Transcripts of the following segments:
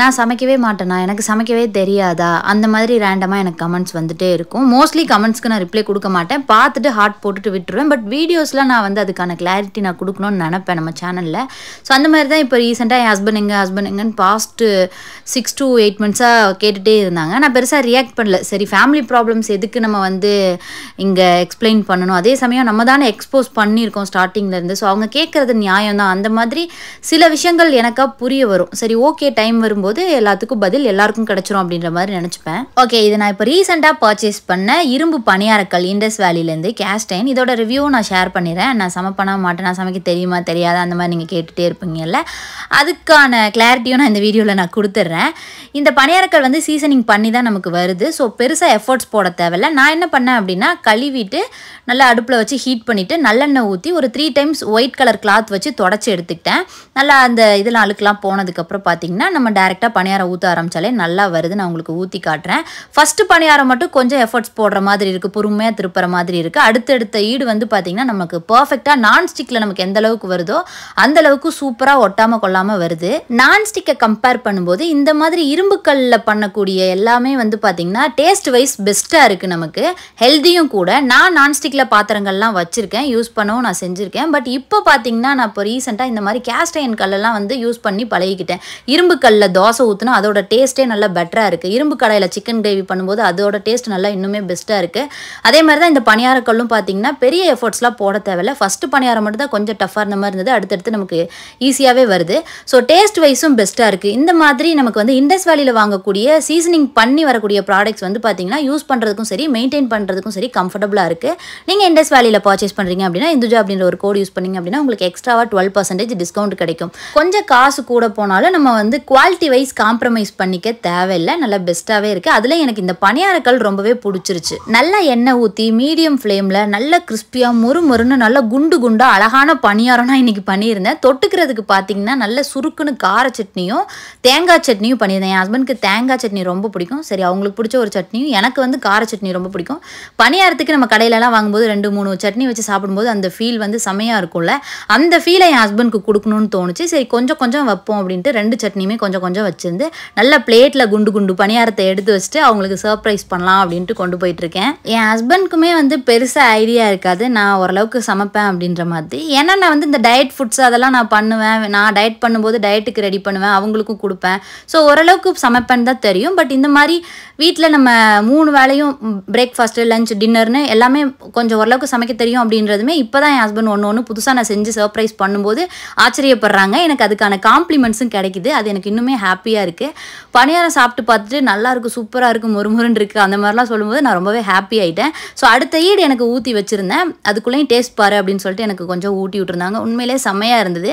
நான் சமைக்கவே மாட்டேனா எனக்கு சமைக்கவே தெரியாதா அந்த மாதிரி ரேண்டமாக எனக்கு கமெண்ட்ஸ் வந்துகிட்டே இருக்கும் மோஸ்ட்லி கமெண்ட்ஸ்க்கு நான் ரிப்ளை கொடுக்க மாட்டேன் பார்த்துட்டு ஹார்ட் போட்டுட்டு விட்டுருவேன் பட் வீடியோஸ்லாம் நான் வந்து அதுக்கான கிளாரிட்டி நான் கொடுக்கணும்னு நினப்பேன் நம்ம சேனலில் ஸோ அந்த மாதிரி தான் இப்போ ரீசெண்டாக என் ஹஸ்பண்ட் எங்கள் ஹஸ்பண்ட் எங்கன்னு பாஸ்ட்டு சிக்ஸ் டு எயிட் மந்த்ஸாக கேட்டுகிட்டே இருந்தாங்க நான் பெருசாக ரியாக்ட் பண்ணல சரி ஃபேமிலி ப்ராப்ளம்ஸ் எதுக்கு நம்ம வந்து இங்கே எக்ஸ்பிளைன் பண்ணணும் அதே சமயம் நம்ம தானே எக்ஸ்போஸ் பண்ணியிருக்கோம் ஸ்டார்டிங்லேருந்து ஸோ அவங்க கேட்குறது நியாயம் தான் அந்த மாதிரி சில விஷயங்கள் எனக்காக புரிய வரும் சரி ஓகே டைம் வரும் போது எல்லாத்துக்கும் பதில் எல்லாருக்கும் கிடைச்சிரும் அப்படின்ற மாதிரி நினைச்சுப்பேன் ஓகே இது நான் இப்போ ரீசெண்டாக பர்ச்சேஸ் பண்ண இரும்பு பணியாரக்கல் இண்டஸ் வேலிலேருந்து கேஸ்டைன் இதோட ரிவ்யூ நான் ஷேர் பண்ணிடுறேன் நான் சம பண்ண மாட்டேன் நான் சமைக்க தெரியுமா தெரியாத அந்த மாதிரி நீங்கள் கேட்டுகிட்டே இருப்பீங்கல்ல அதுக்கான கிளாரிட்டியும் நான் இந்த வீடியோவில் நான் கொடுத்துட்றேன் இந்த பணியாரக்கல் வந்து சீசனிங் பண்ணி தான் நமக்கு வருது ஸோ பெருசாக எஃபர்ட்ஸ் போட தேவையில்ல நான் என்ன பண்ணேன் அப்படின்னா கழுவிட்டு நல்லா அடுப்பில் வச்சு ஹீட் பண்ணிவிட்டு நல்லெண்ணெய் ஊற்றி ஒரு three times white colour cloth வச்சு தொடச்சி எடுத்துக்கிட்டேன் நல்லா அந்த இதெல்லாம் அழுக்கெலாம் போனதுக்கப்புறம் பார்த்தீங்கன்னா நம்ம டேரெக்ட் கரெக்டாக பணியாரம் ஊற்ற ஆரம்பித்தாலே நல்லா வருது நான் உங்களுக்கு ஊற்றி காட்டுறேன் ஃபஸ்ட்டு பணியாரம் மட்டும் கொஞ்சம் எஃபர்ட்ஸ் போடுற மாதிரி இருக்குது பொறுமையாக திருப்புற மாதிரி இருக்குது அடுத்தடுத்த ஈடு வந்து பார்த்திங்கன்னா நமக்கு பர்ஃபெக்டாக நான் ஸ்டிக்கில் நமக்கு எந்த அளவுக்கு வருதோ அந்த அளவுக்கு சூப்பராக ஒட்டாமல் கொள்ளாமல் வருது நான் ஸ்டிக்கை கம்பேர் பண்ணும்போது இந்த மாதிரி இரும்புக்கல்லில் பண்ணக்கூடிய எல்லாமே வந்து பார்த்திங்கன்னா டேஸ்ட் வைஸ் பெஸ்ட்டாக இருக்குது நமக்கு ஹெல்த்தியும் கூட நான் ஸ்டிக்கில் பாத்திரங்கள்லாம் வச்சுருக்கேன் யூஸ் பண்ணவும் நான் செஞ்சுருக்கேன் பட் இப்போ பார்த்திங்கன்னா நான் இப்போ ரீசெண்டாக இந்த மாதிரி கேஸ்டைன் கல்லெல்லாம் வந்து யூஸ் பண்ணி பழகிக்கிட்டேன் இரும்பு கல்லில் தோசை ஊற்றுனா அதோட டேஸ்ட்டே நல்லா பெட்டராக இருக்குது இரும்பு கடையில் சிக்கன் கிரேவி பண்ணும்போது அதோட டேஸ்ட் நல்லா இன்னுமே பெஸ்ட்டாக இருக்குது அதே மாதிரி தான் இந்த பணியாரக்கல்லும் பார்த்தீங்கன்னா பெரிய எஃபர்ட்ஸ்லாம் போட தேவையில்ல ஃபஸ்ட்டு பணியாரம் மட்டும் தான் கொஞ்சம் டஃப்பாக இருந்த மாதிரி இருந்தது அடுத்தடுத்து நமக்கு ஈஸியாகவே வருது ஸோ டேஸ்ட் வைஸும் பெஸ்ட்டாக இருக்குது இந்த மாதிரி நமக்கு வந்து இண்டஸ் வேலியில் வாங்கக்கூடிய சீசனிங் பண்ணி வரக்கூடிய ப்ராடக்ட்ஸ் வந்து பார்த்தீங்கன்னா யூஸ் பண்ணுறதுக்கும் சரி மெயின்டைன் பண்ணுறதுக்கும் சரி கம்ஃபர்டபுளாக இருக்குது நீங்கள் இண்டஸ் வேலியில் பர்ச்சேஸ் பண்ணுறீங்க அப்படின்னா இந்துஜா அப்படின்ற ஒரு கோடு யூஸ் பண்ணிங்க அப்படின்னா உங்களுக்கு எக்ஸ்ட்ராவாக டுவெல் பர்சன்டேஜ் டிஸ்கவுண்ட் கிடைக்கும் கொஞ்சம் காசு கூட போனாலும் நம்ம வந்து குவாலிட்டி வைஸ் காம்ப்ரமைஸ் பண்ணிக்க தேவையில்லை நல்லா பெஸ்ட்டாகவே இருக்குது அதில் எனக்கு இந்த பணியாரக்கல் ரொம்பவே பிடிச்சிருச்சு நல்லா எண்ணெய் ஊற்றி மீடியம் ஃப்ளேமில் நல்ல கிறிஸ்பியாக மொறு மொறுன்னு நல்லா குண்டு குண்டாக அழகான பணியாரம்னா இன்றைக்கி பண்ணியிருந்தேன் தொட்டுக்கிறதுக்கு பார்த்தீங்கன்னா நல்ல சுருக்குன்னு கார சட்னியும் தேங்காய் சட்னியும் பண்ணியிருந்தேன் என் ஹஸ்பண்ட்க்கு தேங்காய் சட்னி ரொம்ப பிடிக்கும் சரி அவங்களுக்கு பிடிச்ச ஒரு சட்னியும் எனக்கு வந்து கார சட்னி ரொம்ப பிடிக்கும் பணியாரத்துக்கு நம்ம கடையிலலாம் வாங்கும்போது ரெண்டு மூணு சட்னி வச்சு சாப்பிடும்போது அந்த ஃபீல் வந்து செமையாக இருக்கும்ல அந்த ஃபீலை என் ஹஸ்பண்ட்க்கு கொடுக்கணும்னு தோணுச்சு சரி கொஞ்சம் கொஞ்சம் வைப்போம் அப்படின்ட்டு ரெண்டு சட்னியுமே கொஞ்சம் கொஞ்சம் பணியாரம் வச்சுருந்து நல்ல பிளேட்டில் குண்டு குண்டு பணியாரத்தை எடுத்து வச்சுட்டு அவங்களுக்கு சர்ப்ரைஸ் பண்ணலாம் அப்படின்ட்டு கொண்டு போயிட்டுருக்கேன் என் ஹஸ்பண்ட்க்குமே வந்து பெருசாக ஐடியா இருக்காது நான் ஓரளவுக்கு சமைப்பேன் அப்படின்ற மாதிரி ஏன்னா நான் வந்து இந்த டயட் ஃபுட்ஸ் அதெல்லாம் நான் பண்ணுவேன் நான் டயட் பண்ணும்போது டயட்டுக்கு ரெடி பண்ணுவேன் அவங்களுக்கும் கொடுப்பேன் ஸோ ஓரளவுக்கு சமைப்பேன்னு தான் தெரியும் பட் இந்த மாதிரி வீட்டில் நம்ம மூணு வேலையும் பிரேக்ஃபாஸ்ட்டு லஞ்ச் டின்னர்னு எல்லாமே கொஞ்சம் ஓரளவுக்கு சமைக்க தெரியும் அப்படின்றதுமே இப்போ தான் என் ஹஸ்பண்ட் ஒன்று ஒன்று புதுசாக நான் செஞ்சு சர்ப்ரைஸ் பண்ணும்போது ஆச்சரியப்படுறாங்க எனக்கு அதுக்கான காம்ப்ளிமெண்ட்ஸும் கிடைக்குது அது எனக்கு இன்னுமே ஹாப்பியாக இருக்குது பணியாரம் சாப்பிட்டு பார்த்துட்டு நல்லாயிருக்கு சூப்பராக இருக்குது முறுமுறுன்னு இருக்குது அந்த மாதிரிலாம் சொல்லும்போது நான் ரொம்பவே ஹாப்பி ஆகிட்டேன் ஸோ அடுத்த ஈடு எனக்கு ஊற்றி வச்சுருந்தேன் அதுக்குள்ளேயும் டேஸ்ட் பாரு அப்படின்னு சொல்லிட்டு எனக்கு கொஞ்சம் ஊட்டி விட்டுருந்தாங்க உண்மையிலே செம்மையாக இருந்தது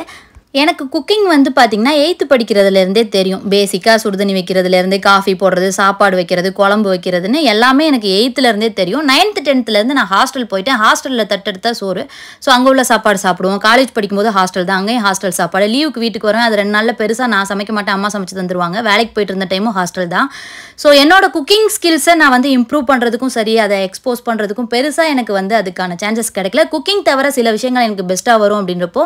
எனக்கு குக்கிங் வந்து பார்த்தீங்கன்னா எயித்து படிக்கிறதுலேருந்தே தெரியும் பேசிக்காக சுடுதண்ணி வைக்கிறதுலேருந்தே காஃபி போடுறது சாப்பாடு வைக்கிறது குழம்பு வைக்கிறதுன்னு எல்லாமே எனக்கு எயித்துலேருந்தே தெரியும் நைன்த்து டென்த்துலேருந்து நான் ஹாஸ்டல் போயிட்டேன் ஹாஸ்டலில் தட்டெடுத்த சோறு ஸோ அங்கே உள்ள சாப்பாடு சாப்பிடுவோம் காலேஜ் படிக்கும்போது ஹாஸ்டல் தான் அங்கேயும் ஹாஸ்டல் சாப்பாடு லீவுக்கு வீட்டுக்கு வரேன் அது ரெண்டு நாளில் பெருசாக நான் சமைக்க மாட்டேன் அம்மா சமைச்சு தந்துருவாங்க வேலைக்கு போயிட்டு இருந்த டைமும் ஹாஸ்டல் தான் ஸோ என்னோட குக்கிங் ஸ்கில்ஸை நான் வந்து இம்ப்ரூவ் பண்ணுறதுக்கும் சரி அதை எக்ஸ்போஸ் பண்ணுறதுக்கும் பெருசாக எனக்கு வந்து அதுக்கான சான்சஸ் கிடைக்கல குக்கிங் தவிர சில விஷயங்கள் எனக்கு பெஸ்ட்டாக வரும் அப்படின்றப்போ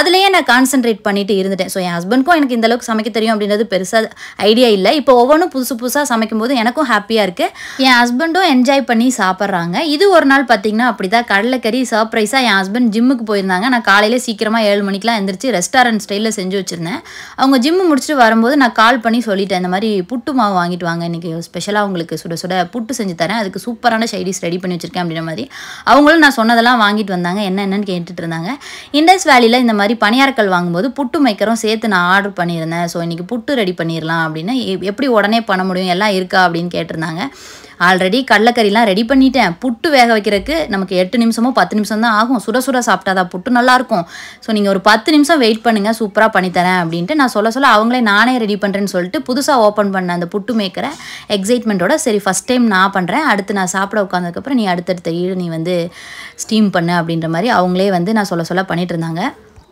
அதுலேயே நான் கான்சென்ட்ரேட் கான்சன்ட்ரேட் பண்ணிட்டு இருந்துட்டேன் ஸோ என் ஹஸ்பண்ட்க்கும் எனக்கு இந்தளவுக்கு சமைக்க தெரியும் அப்படின்றது பெருசாக ஐடியா இல்லை இப்போ ஒவ்வொன்றும் புதுசு புதுசாக சமைக்கும்போது எனக்கும் ஹாப்பியாக இருக்குது என் ஹஸ்பண்டும் என்ஜாய் பண்ணி சாப்பிட்றாங்க இது ஒரு நாள் பார்த்தீங்கன்னா அப்படி தான் கடலைக்கறி சர்ப்ரைஸாக என் ஹஸ்பண்ட் ஜிம்முக்கு போயிருந்தாங்க நான் காலையில் சீக்கிரமாக ஏழு மணிக்கெலாம் எழுந்திரிச்சு ரெஸ்டாரண்ட் ஸ்டைலில் செஞ்சு வச்சுருந்தேன் அவங்க ஜிம்மு முடிச்சுட்டு வரும்போது நான் கால் பண்ணி சொல்லிட்டேன் இந்த மாதிரி புட்டு மாவு வாங்கிட்டு வாங்க இன்றைக்கி ஸ்பெஷலாக உங்களுக்கு சுட சுட புட்டு செஞ்சு தரேன் அதுக்கு சூப்பரான ஷைடிஸ் ரெடி பண்ணி வச்சுருக்கேன் அப்படின்ற மாதிரி அவங்களும் நான் சொன்னதெல்லாம் வாங்கிட்டு வந்தாங்க என்ன என்னன்னு கேட்டுட்டு இருந்தாங்க இண்டஸ் வேலியில் இந்த மாதிரி பணியாரக்கல் வாங்கும்போது அப்படிங்கும்போது புட்டு மேக்கரும் சேர்த்து நான் ஆர்டர் பண்ணியிருந்தேன் ஸோ இன்றைக்கி புட்டு ரெடி பண்ணிடலாம் அப்படின்னா எப்படி உடனே பண்ண முடியும் எல்லாம் இருக்கா அப்படின்னு கேட்டிருந்தாங்க ஆல்ரெடி கடலக்கறிலாம் ரெடி பண்ணிட்டேன் புட்டு வேக வைக்கிறதுக்கு நமக்கு எட்டு நிமிஷமோ பத்து நிமிஷம் தான் ஆகும் சுட சுட சாப்பிட்டாதான் புட்டு நல்லாயிருக்கும் ஸோ நீங்கள் ஒரு பத்து நிமிஷம் வெயிட் பண்ணுங்கள் சூப்பராக பண்ணித்தரேன் அப்படின்ட்டு நான் சொல்ல சொல்ல அவங்களே நானே ரெடி பண்ணுறேன்னு சொல்லிட்டு புதுசாக ஓப்பன் பண்ண அந்த புட்டு மேக்கரை எக்ஸைட்மெண்ட்டோட சரி ஃபஸ்ட் டைம் நான் பண்ணுறேன் அடுத்து நான் சாப்பிட உட்காந்ததுக்கப்புறம் நீ அடுத்தடுத்த ஈடு நீ வந்து ஸ்டீம் பண்ணு அப்படின்ற மாதிரி அவங்களே வந்து நான் சொல்ல சொல்ல பண்ணிட்டு இருந்தாங்க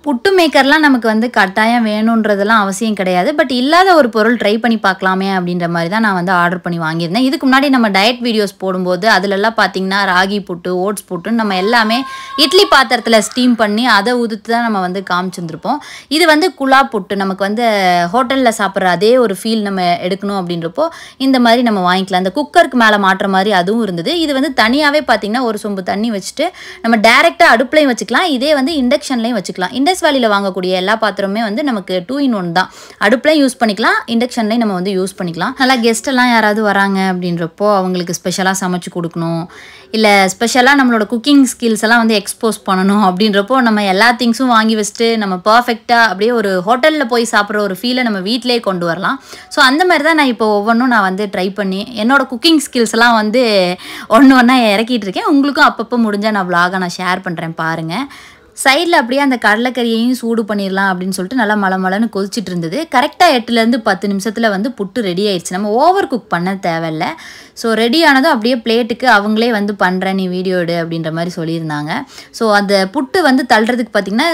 புட்டு மேக்கர்லாம் நமக்கு வந்து கட்டாயம் வேணுன்றதெல்லாம் அவசியம் கிடையாது பட் இல்லாத ஒரு பொருள் ட்ரை பண்ணி பார்க்கலாமே அப்படின்ற மாதிரி தான் நான் வந்து ஆர்டர் பண்ணி வாங்கியிருந்தேன் இதுக்கு முன்னாடி நம்ம டயட் வீடியோஸ் போடும்போது அதிலெல்லாம் பார்த்தீங்கன்னா ராகி புட்டு ஓட்ஸ் புட்டுன்னு நம்ம எல்லாமே இட்லி பாத்திரத்தில் ஸ்டீம் பண்ணி அதை உதுத்து தான் நம்ம வந்து காமிச்சிருந்துருப்போம் இது வந்து குலா புட்டு நமக்கு வந்து ஹோட்டலில் சாப்பிட்ற அதே ஒரு ஃபீல் நம்ம எடுக்கணும் அப்படின்றப்போ இந்த மாதிரி நம்ம வாங்கிக்கலாம் இந்த குக்கருக்கு மேலே மாட்டுற மாதிரி அதுவும் இருந்தது இது வந்து தனியாகவே பார்த்தீங்கன்னா ஒரு சொம்பு தண்ணி வச்சுட்டு நம்ம டேரெக்டாக அடுப்புலையும் வச்சுக்கலாம் இதே வந்து இண்டக்ஷன்லையும் வச்சுக்கலாம் இண்டக்ஷன் விசேஸ்வாலியில் வாங்கக்கூடிய எல்லா பாத்திரமே வந்து நமக்கு டூ இன் ஒன் தான் அடுப்புலையும் யூஸ் பண்ணிக்கலாம் இண்டக்ஷன்லையும் நம்ம வந்து யூஸ் பண்ணிக்கலாம் நல்லா கெஸ்ட்டெல்லாம் யாராவது வராங்க அப்படின்றப்போ அவங்களுக்கு ஸ்பெஷலாக சமைச்சு கொடுக்கணும் இல்லை ஸ்பெஷலாக நம்மளோட குக்கிங் ஸ்கில்ஸ் எல்லாம் வந்து எக்ஸ்போஸ் பண்ணணும் அப்படின்றப்போ நம்ம எல்லா திங்ஸும் வாங்கி வச்சுட்டு நம்ம பர்ஃபெக்டாக அப்படியே ஒரு ஹோட்டலில் போய் சாப்பிட்ற ஒரு ஃபீலை நம்ம வீட்டிலே கொண்டு வரலாம் ஸோ அந்த மாதிரி தான் நான் இப்போ ஒவ்வொன்றும் நான் வந்து ட்ரை பண்ணி என்னோடய குக்கிங் ஸ்கில்ஸ் எல்லாம் வந்து ஒன்று ஒன்றா இறக்கிட்டு இருக்கேன் உங்களுக்கும் அப்பப்போ முடிஞ்சால் நான் விலாக நான் ஷேர் பண்ணுறேன் பாருங்கள் சைடில் அப்படியே அந்த கடலைக்கறியையும் சூடு பண்ணிடலாம் அப்படின்னு சொல்லிட்டு நல்லா மலை மலன்னு கொதிச்சிட்டு இருந்தது கரெக்டாக எட்டுலேருந்து பத்து நிமிஷத்தில் வந்து புட்டு ரெடி ஆயிடுச்சு நம்ம ஓவர் குக் பண்ண தேவையில்லை ஸோ ரெடியானதும் அப்படியே பிளேட்டுக்கு அவங்களே வந்து பண்ணுறேன் நீ வீடியோ எடு அப்படின்ற மாதிரி சொல்லியிருந்தாங்க ஸோ அந்த புட்டு வந்து தள்ளுறதுக்கு பார்த்திங்கன்னா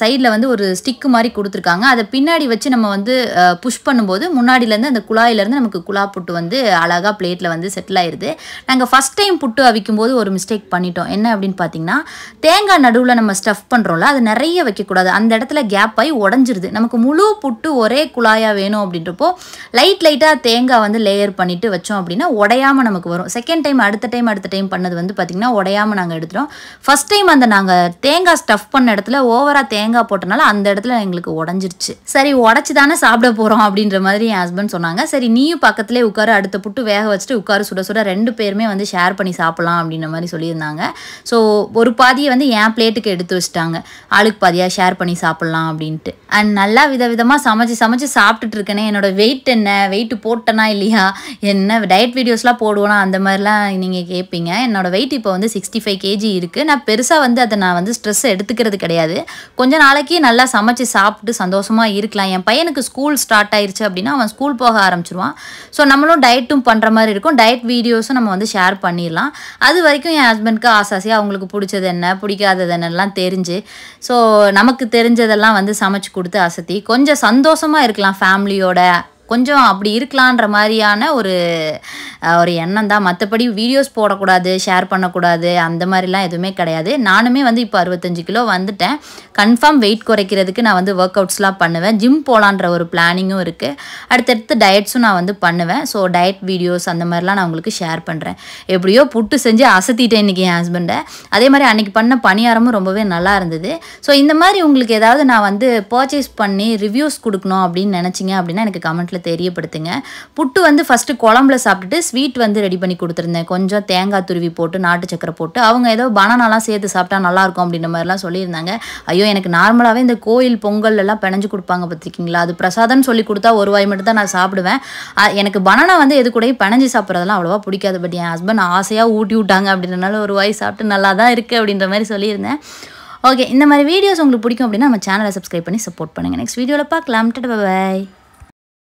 சைடில் வந்து ஒரு ஸ்டிக்கு மாதிரி கொடுத்துருக்காங்க அதை பின்னாடி வச்சு நம்ம வந்து புஷ் பண்ணும்போது முன்னாடியிலேருந்து அந்த குழாயிலேருந்து நமக்கு குழா புட்டு வந்து அழகாக பிளேட்டில் வந்து செட்டில் ஆயிடுது நாங்கள் ஃபஸ்ட் டைம் புட்டு அவிக்கும் போது ஒரு மிஸ்டேக் பண்ணிட்டோம் என்ன அப்படின்னு பார்த்தீங்கன்னா தேங்காய் நடுவில் நம்ம ஸ்டஃப் பண்ணுறோம்ல அது நிறைய வைக்கக்கூடாது அந்த இடத்துல கேப் ஆகி உடஞ்சிருது நமக்கு முழு புட்டு ஒரே குழாயாக வேணும் அப்படின்றப்போ லைட் லைட்டாக தேங்காய் வந்து லேயர் பண்ணிவிட்டு வச்சோம் அப்படின்னா உடைய உடையாமல் நமக்கு வரும் செகண்ட் டைம் அடுத்த டைம் அடுத்த டைம் பண்ணது வந்து பார்த்திங்கன்னா உடையாமல் நாங்கள் எடுத்துகிறோம் ஃபஸ்ட் டைம் அந்த நாங்கள் தேங்காய் ஸ்டஃப் பண்ண இடத்துல ஓவராக தேங்காய் போட்டனால அந்த இடத்துல எங்களுக்கு உடஞ்சிருச்சு சரி உடச்சி தானே சாப்பிட போகிறோம் அப்படின்ற மாதிரி என் ஹஸ்பண்ட் சொன்னாங்க சரி நீயும் பக்கத்துலேயே உட்காரு அடுத்த புட்டு வேக வச்சுட்டு உட்காரு சுட சுட ரெண்டு பேருமே வந்து ஷேர் பண்ணி சாப்பிட்லாம் அப்படின்ற மாதிரி சொல்லியிருந்தாங்க ஸோ ஒரு பாதியை வந்து என் பிளேட்டுக்கு எடுத்து வச்சுட்டாங்க ஆளுக்கு பாதியாக ஷேர் பண்ணி சாப்பிட்லாம் அப்படின்ட்டு அண்ட் நல்லா விதவிதமாக சமைச்சு சமைச்சு சாப்பிட்டுட்டு இருக்கேனே என்னோட வெயிட் என்ன வெயிட் போட்டேனா இல்லையா என்ன டயட் வீடியோஸ்லாம் ஷார்ட்ஸ்லாம் போடுவோம் அந்த மாதிரிலாம் நீங்கள் கேட்பீங்க என்னோடய வெயிட் இப்போ வந்து சிக்ஸ்டி ஃபைவ் கேஜி இருக்குது நான் பெருசாக வந்து அதை நான் வந்து ஸ்ட்ரெஸ் எடுத்துக்கிறது கிடையாது கொஞ்ச நாளைக்கு நல்லா சமைச்சு சாப்பிட்டு சந்தோஷமாக இருக்கலாம் என் பையனுக்கு ஸ்கூல் ஸ்டார்ட் ஆயிடுச்சு அப்படின்னா அவன் ஸ்கூல் போக ஆரம்பிச்சிருவான் ஸோ நம்மளும் டயட்டும் பண்ணுற மாதிரி இருக்கும் டயட் வீடியோஸும் நம்ம வந்து ஷேர் பண்ணிடலாம் அது வரைக்கும் என் ஹஸ்பண்ட்க்கு ஆசாசியாக அவங்களுக்கு பிடிச்சது என்ன பிடிக்காதது என்னெல்லாம் தெரிஞ்சு ஸோ நமக்கு தெரிஞ்சதெல்லாம் வந்து சமைச்சு கொடுத்து அசத்தி கொஞ்சம் சந்தோஷமாக இருக்கலாம் ஃபேமிலியோட கொஞ்சம் அப்படி இருக்கலான்ற மாதிரியான ஒரு ஒரு எண்ணம் தான் மற்றபடி வீடியோஸ் போடக்கூடாது ஷேர் பண்ணக்கூடாது அந்த மாதிரிலாம் எதுவுமே கிடையாது நானுமே வந்து இப்போ அறுபத்தஞ்சு கிலோ வந்துட்டேன் கன்ஃபார்ம் வெயிட் குறைக்கிறதுக்கு நான் வந்து ஒர்க் அவுட்ஸ்லாம் பண்ணுவேன் ஜிம் போகலான்ற ஒரு பிளானிங்கும் இருக்குது அடுத்தடுத்து டயட்ஸும் நான் வந்து பண்ணுவேன் ஸோ டயட் வீடியோஸ் அந்த மாதிரிலாம் நான் உங்களுக்கு ஷேர் பண்ணுறேன் எப்படியோ புட்டு செஞ்சு அசத்திட்டேன் இன்றைக்கி என் ஹஸ்பண்டை அதே மாதிரி அன்றைக்கி பண்ண பணியாரமும் ரொம்பவே நல்லா இருந்தது ஸோ இந்த மாதிரி உங்களுக்கு ஏதாவது நான் வந்து பர்ச்சேஸ் பண்ணி ரிவ்யூஸ் கொடுக்கணும் அப்படின்னு நினச்சிங்க அப்படின்னா எனக்கு கமெண்ட்டில் வீட்டில் தெரியப்படுத்துங்க புட்டு வந்து ஃபஸ்ட்டு குழம்புல சாப்பிட்டுட்டு ஸ்வீட் வந்து ரெடி பண்ணி கொடுத்துருந்தேன் கொஞ்சம் தேங்காய் துருவி போட்டு நாட்டு சக்கரை போட்டு அவங்க ஏதோ பனானாலாம் சேர்த்து சாப்பிட்டா நல்லாயிருக்கும் அப்படின்ற மாதிரிலாம் சொல்லியிருந்தாங்க ஐயோ எனக்கு நார்மலாகவே இந்த கோயில் பொங்கல் எல்லாம் பிணைஞ்சு கொடுப்பாங்க பார்த்துருக்கீங்களா அது பிரசாதம்னு சொல்லி கொடுத்தா ஒரு வாய் மட்டும் தான் நான் சாப்பிடுவேன் எனக்கு பனானா வந்து எது கூட பிணைஞ்சு சாப்பிட்றதெல்லாம் அவ்வளோவா பிடிக்காது பட் என் ஹஸ்பண்ட் ஆசையாக ஊட்டி விட்டாங்க அப்படின்றனால ஒரு வாய் சாப்பிட்டு நல்லா தான் இருக்குது அப்படின்ற மாதிரி சொல்லியிருந்தேன் ஓகே இந்த மாதிரி வீடியோஸ் உங்களுக்கு பிடிக்கும் அப்படின்னா நம்ம சேனலை சப்ஸ்கிரைப் பண்ணி சப்போர்ட் பண்ணுங்கள் நெக்ஸ்ட் வீடியோவில் பார்க்கலாம் பாய்